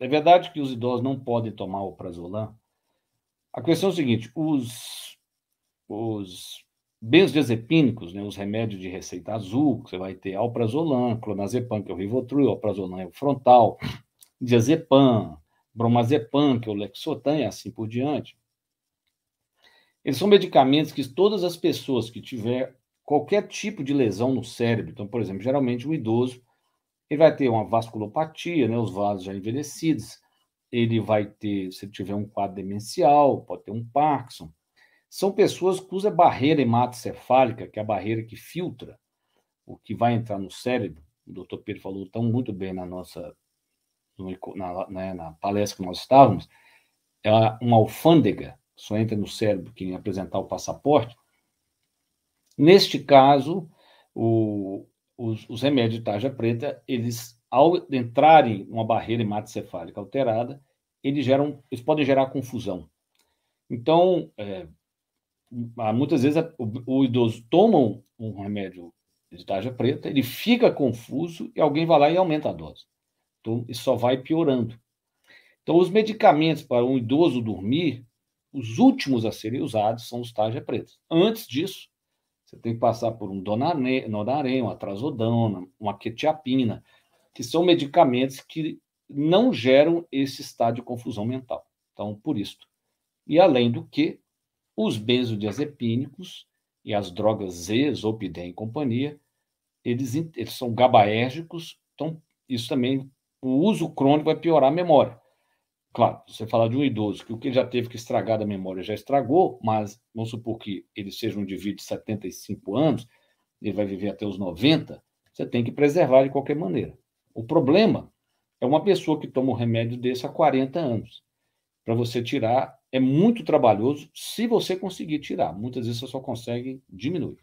É verdade que os idosos não podem tomar o prazolam. A questão é a seguinte: os, os benzodiazepínicos, né, os remédios de receita azul, você vai ter alprazolam, clonazepam, que é o Rivotril, alprazolam é o frontal, diazepam, bromazepam, que é o Lexotan e assim por diante. Eles são medicamentos que todas as pessoas que tiver qualquer tipo de lesão no cérebro, então, por exemplo, geralmente um idoso ele vai ter uma vasculopatia, né, os vasos já envelhecidos. Ele vai ter, se tiver um quadro demencial, pode ter um Parkinson. São pessoas cuja barreira hematocefálica, que é a barreira que filtra o que vai entrar no cérebro, o doutor Pedro falou tão muito bem na nossa na, né, na palestra que nós estávamos, é uma alfândega, só entra no cérebro quem apresentar o passaporte. Neste caso, o, os, os remédios de tarja preta, eles, ao entrarem numa barreira hematocefálica alterada, eles, geram, eles podem gerar confusão. Então, é, muitas vezes o, o, idoso toma um remédio de tarja preta, ele fica confuso e alguém vai lá e aumenta a dose. Então, isso só vai piorando. Então, os medicamentos para um idoso dormir, os últimos a serem usados são os tarja pretos Antes disso, você tem que passar por um Donarém, um atrazodona, uma Quetiapina, que são medicamentos que não geram esse estado de confusão mental. Então, por isso. E além do que, os benzodiazepínicos e as drogas Z, Zolpidem e companhia, eles, eles são gabaérgicos, então isso também, o uso crônico vai piorar a memória. Claro, você falar de um idoso que o que já teve que estragar da memória já estragou, mas vamos supor que ele seja um indivíduo de 75 anos, ele vai viver até os 90, você tem que preservar de qualquer maneira. O problema é uma pessoa que toma um remédio desse há 40 anos. Para você tirar, é muito trabalhoso se você conseguir tirar. Muitas vezes você só consegue diminuir.